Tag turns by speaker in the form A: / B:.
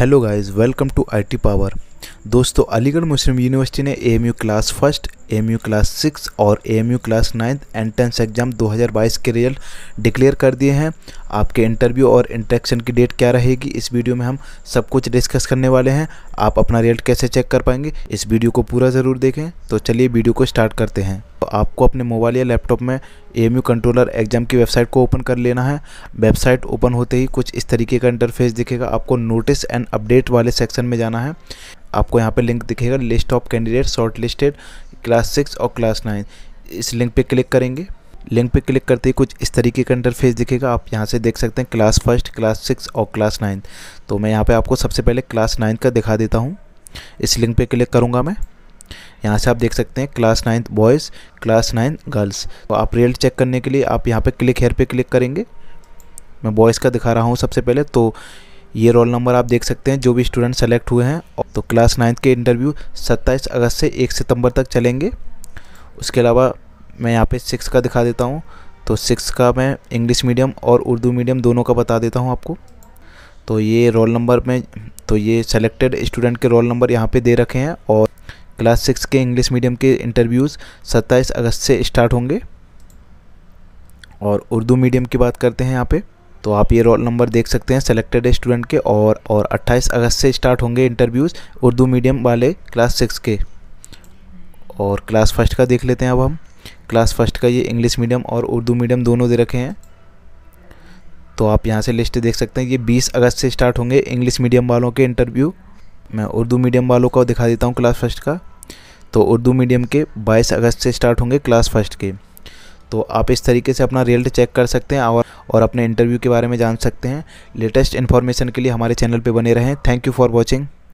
A: hello guys welcome to IT power दोस्तों Aligarh Muslim University ने AMU class first एम class six और AMU class ninth entrance exam 2022 के result declare कर दिए हैं आपके इंटरव्यू और इंट्रेक्शन की डेट क्या रहेगी इस वीडियो में हम सब कुछ डिस्कस करने वाले हैं आप अपना रिजल्ट कैसे चेक कर पाएंगे इस वीडियो को पूरा ज़रूर देखें तो चलिए वीडियो को स्टार्ट करते हैं तो आपको अपने मोबाइल या लैपटॉप में एएमयू कंट्रोलर एग्जाम की वेबसाइट को ओपन कर लेना है वेबसाइट ओपन होते ही कुछ इस तरीके का इंटरफेस दिखेगा आपको नोटिस एंड अपडेट वाले सेक्शन में जाना है आपको यहाँ पे लिंक दिखेगा list of candidate short listed class six और क्लास नाइन इस लिंक पे क्लिक करेंगे लिंक पे क्लिक करते ही कुछ इस तरीके का इंटरफेस दिखेगा आप यहाँ से देख सकते हैं क्लास फर्स्ट क्लास सिक्स और क्लास नाइन्थ तो मैं यहाँ पे आपको सबसे पहले क्लास नाइन्थ का दिखा देता हूँ इस लिंक पे क्लिक करूँगा मैं यहाँ से आप देख सकते हैं class ninth boys class ninth girls तो आप रिजल्ट चेक करने के लिए आप यहाँ पर क्लिक हेयर पर क्लिक करेंगे मैं बॉयज़ का दिखा रहा हूँ सबसे पहले तो ये रोल नंबर आप देख सकते हैं जो भी स्टूडेंट सेलेक्ट हुए हैं तो क्लास नाइन्थ के इंटरव्यू 27 अगस्त से 1 सितंबर तक चलेंगे उसके अलावा मैं यहाँ पे सिक्स का दिखा देता हूँ तो सिक्स का मैं इंग्लिश मीडियम और उर्दू मीडियम दोनों का बता देता हूँ आपको तो ये रोल नंबर में तो ये सेलेक्टेड स्टूडेंट के रोल नंबर यहाँ पे दे रखे हैं और क्लास सिक्स के इंग्लिश मीडियम के इंटरव्यूज़ 27 अगस्त से स्टार्ट होंगे और उर्दू मीडियम की बात करते हैं यहाँ पे तो आप ये रोल नंबर देख सकते हैं सेलेक्टेड स्टूडेंट के और और 28 अगस्त से स्टार्ट होंगे इंटरव्यूज़ उर्दू मीडियम वाले क्लास सिक्स के और क्लास फर्स्ट का देख लेते हैं अब हम क्लास फर्स्ट का ये इंग्लिश मीडियम और उर्दू मीडियम दोनों दे रखे हैं तो आप यहाँ से लिस्ट देख सकते हैं ये बीस अगस्त से स्टार्ट होंगे इंग्लिश मीडियम वालों के इंटरव्यू मैं उर्दू मीडियम वालों का दिखा देता हूँ क्लास फर्स्ट का तो उर्दू मीडियम के 22 अगस्त से स्टार्ट होंगे क्लास फर्स्ट के तो आप इस तरीके से अपना रिजल्ट चेक कर सकते हैं और और अपने इंटरव्यू के बारे में जान सकते हैं लेटेस्ट इन्फॉर्मेशन के लिए हमारे चैनल पर बने रहें थैंक यू फॉर वॉचिंग